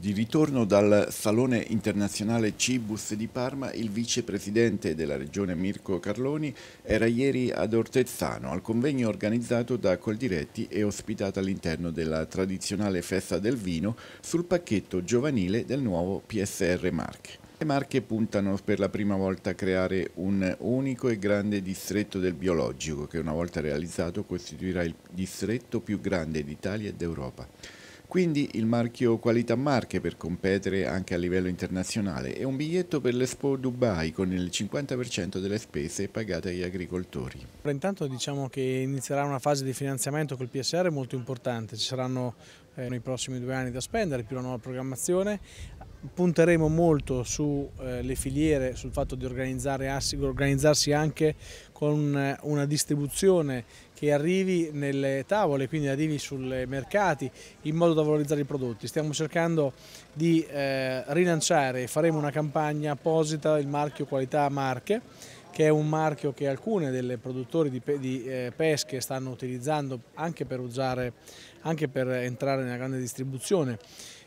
Di ritorno dal Salone internazionale Cibus di Parma, il vicepresidente della regione Mirko Carloni era ieri ad Ortezzano al convegno organizzato da Coldiretti e ospitato all'interno della tradizionale festa del vino sul pacchetto giovanile del nuovo PSR Marche. Le Marche puntano per la prima volta a creare un unico e grande distretto del biologico che una volta realizzato costituirà il distretto più grande d'Italia e d'Europa. Quindi il marchio Qualità Marche per competere anche a livello internazionale e un biglietto per l'Expo Dubai con il 50% delle spese pagate agli agricoltori. Intanto diciamo che inizierà una fase di finanziamento col PSR molto importante, ci saranno eh, nei prossimi due anni da spendere più la nuova programmazione. Punteremo molto sulle eh, filiere, sul fatto di organizzare, organizzarsi anche con eh, una distribuzione che arrivi nelle tavole, quindi arrivi sui mercati in modo da valorizzare i prodotti. Stiamo cercando di eh, rilanciare, faremo una campagna apposita, il marchio qualità marche, che è un marchio che alcune delle produttori di, pe di eh, pesche stanno utilizzando anche per, usare, anche per entrare nella grande distribuzione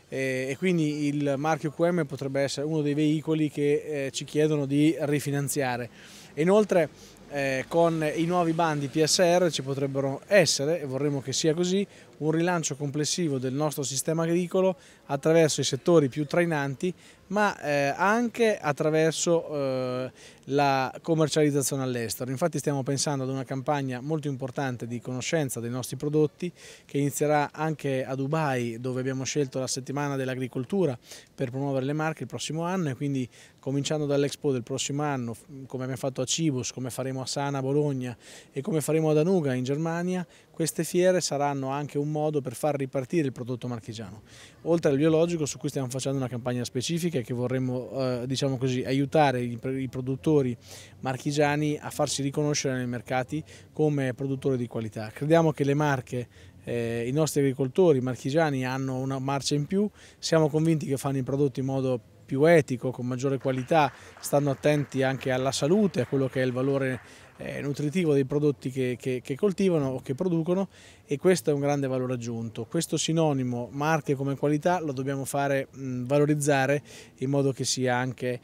eh, e quindi il marchio QM potrebbe essere uno dei veicoli che eh, ci chiedono di rifinanziare. Inoltre eh, con i nuovi bandi PSR ci potrebbero essere, e vorremmo che sia così, un rilancio complessivo del nostro sistema agricolo attraverso i settori più trainanti ma eh, anche attraverso eh, la commercializzazione all'estero. Infatti stiamo pensando ad una campagna molto importante di conoscenza dei nostri prodotti che inizierà anche a Dubai dove abbiamo scelto la settimana dell'agricoltura per promuovere le marche il prossimo anno e quindi cominciando dall'Expo del prossimo anno come abbiamo fatto a Cibus, come faremo a Sana Bologna e come faremo a Danuga in Germania, queste fiere saranno anche un modo per far ripartire il prodotto marchigiano. Oltre al biologico su cui stiamo facendo una campagna specifica che vorremmo eh, diciamo così, aiutare i, produttori marchigiani a farsi riconoscere nei mercati come produttori di qualità. Crediamo che le marche eh, i nostri agricoltori marchigiani hanno una marcia in più, siamo convinti che fanno i prodotti in modo più etico, con maggiore qualità, stando attenti anche alla salute, a quello che è il valore eh, nutritivo dei prodotti che, che, che, coltivano o che producono e questo è un grande valore aggiunto. Questo sinonimo marche come qualità lo dobbiamo fare mh, valorizzare in modo che sia anche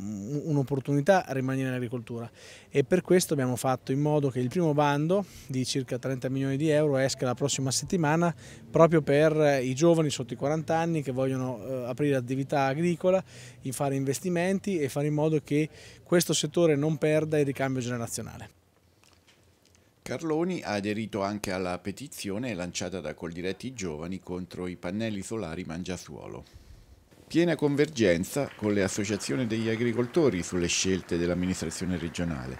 un'opportunità rimanere in agricoltura e per questo abbiamo fatto in modo che il primo bando di circa 30 milioni di euro esca la prossima settimana proprio per eh, i giovani sotto i 40 anni che vogliono eh, aprire attività agricola, fare investimenti e fare in modo che questo settore non perda il ricambio generazionale. Carloni ha aderito anche alla petizione lanciata da Coldiretti Giovani contro i pannelli solari mangiasuolo piena convergenza con le associazioni degli agricoltori sulle scelte dell'amministrazione regionale.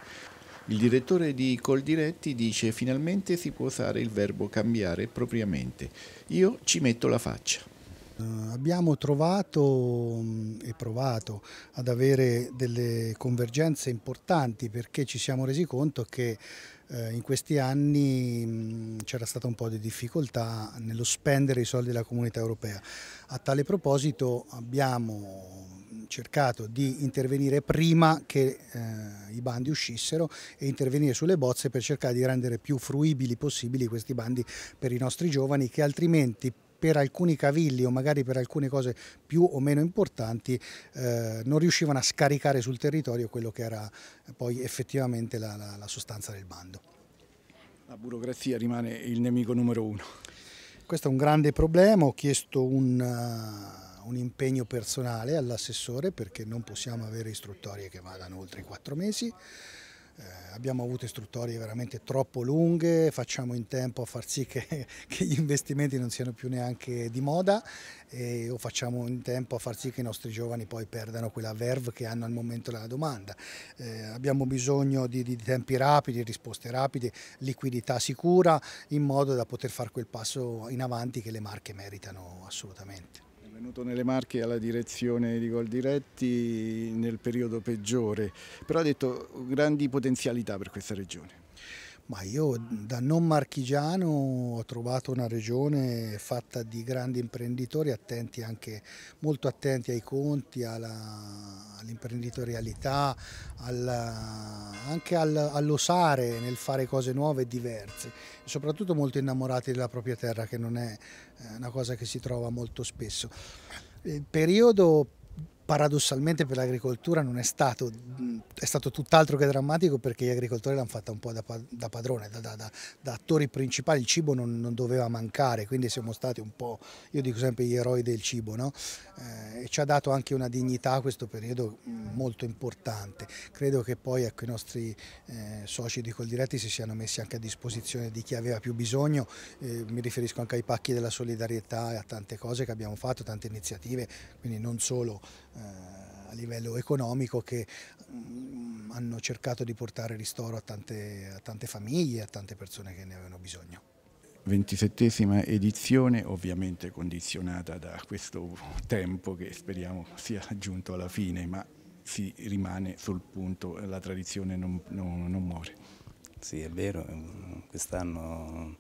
Il direttore di Coldiretti dice finalmente si può usare il verbo cambiare propriamente. Io ci metto la faccia. Eh, abbiamo trovato mm, e provato ad avere delle convergenze importanti perché ci siamo resi conto che eh, in questi anni mm, c'era stata un po' di difficoltà nello spendere i soldi della comunità europea. A tale proposito abbiamo mm, cercato di intervenire prima che eh, i bandi uscissero e intervenire sulle bozze per cercare di rendere più fruibili possibili questi bandi per i nostri giovani che altrimenti per alcuni cavilli o magari per alcune cose più o meno importanti eh, non riuscivano a scaricare sul territorio quello che era eh, poi effettivamente la, la, la sostanza del bando. La burocrazia rimane il nemico numero uno. Questo è un grande problema, ho chiesto un, uh, un impegno personale all'assessore perché non possiamo avere istruttorie che vadano oltre i quattro mesi. Eh, abbiamo avuto istruttorie veramente troppo lunghe, facciamo in tempo a far sì che, che gli investimenti non siano più neanche di moda e, o facciamo in tempo a far sì che i nostri giovani poi perdano quella verve che hanno al momento della domanda. Eh, abbiamo bisogno di, di tempi rapidi, risposte rapide, liquidità sicura in modo da poter fare quel passo in avanti che le marche meritano assolutamente venuto nelle Marche alla direzione di Gol Diretti nel periodo peggiore, però ha detto grandi potenzialità per questa regione. Ma io da non marchigiano ho trovato una regione fatta di grandi imprenditori attenti anche, molto attenti ai conti, all'imprenditorialità, all anche al, all'osare nel fare cose nuove e diverse. soprattutto molto innamorati della propria terra che non è eh, una cosa che si trova molto spesso. Il periodo paradossalmente per l'agricoltura non è stato, è stato tutt'altro che drammatico perché gli agricoltori l'hanno fatta un po' da, da padrone, da, da, da, attori principali, il cibo non, non, doveva mancare, quindi siamo stati un po', io dico sempre, gli eroi del cibo no? eh, e ci ha dato anche una dignità a questo periodo molto importante. Credo che poi ecco, i nostri eh, soci di Coldiretti si siano messi anche a disposizione di chi aveva più bisogno, eh, mi riferisco anche ai pacchi della solidarietà e a tante cose che abbiamo fatto, tante iniziative, quindi non solo eh, a livello economico che mm, hanno cercato di portare ristoro a tante, a tante famiglie, a tante persone che ne avevano bisogno. 27 edizione, ovviamente condizionata da questo tempo che speriamo sia giunto alla fine, ma si rimane sul punto, la tradizione non, non, non muore. Sì, è vero, quest'anno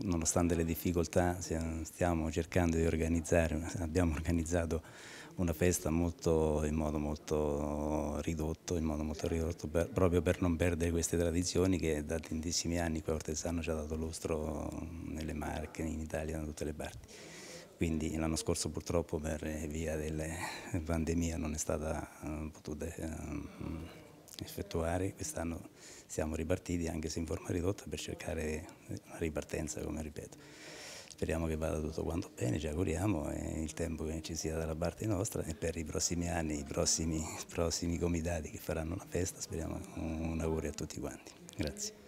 nonostante le difficoltà stiamo cercando di organizzare, abbiamo organizzato una festa molto, in modo molto ridotto, modo molto ridotto per, proprio per non perdere queste tradizioni che da tantissimi anni qua Ortesano ci ha dato lustro nelle Marche, in Italia, da tutte le parti. Quindi l'anno scorso purtroppo per via della pandemia non è stata eh, potuta eh, effettuare, quest'anno siamo ripartiti anche se in forma ridotta per cercare una ripartenza, come ripeto. Speriamo che vada tutto quanto bene, ci auguriamo, e il tempo che ci sia dalla parte nostra e per i prossimi anni, i prossimi, prossimi comitati che faranno la festa, speriamo un augurio a tutti quanti. Grazie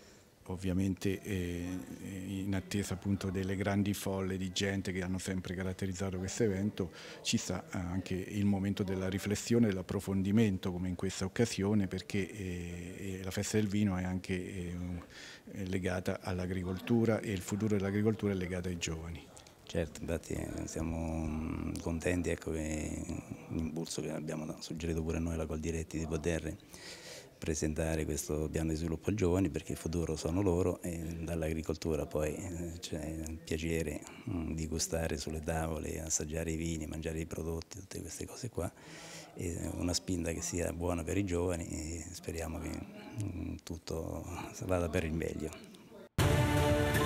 ovviamente eh, eh, in attesa appunto delle grandi folle di gente che hanno sempre caratterizzato questo evento, ci sta eh, anche il momento della riflessione e dell'approfondimento come in questa occasione perché eh, eh, la festa del vino è anche eh, legata all'agricoltura e il futuro dell'agricoltura è legato ai giovani. Certo, infatti siamo mm, contenti ecco, che l'impulso che abbiamo suggerito pure noi alla Coldiretti di poter presentare questo piano di sviluppo giovani perché il futuro sono loro e dall'agricoltura poi eh, c'è il piacere mm, di gustare sulle tavole, assaggiare i vini, mangiare i prodotti, tutte queste cose qua. E una spinta che sia buona per i giovani e speriamo che mm, tutto vada per il meglio.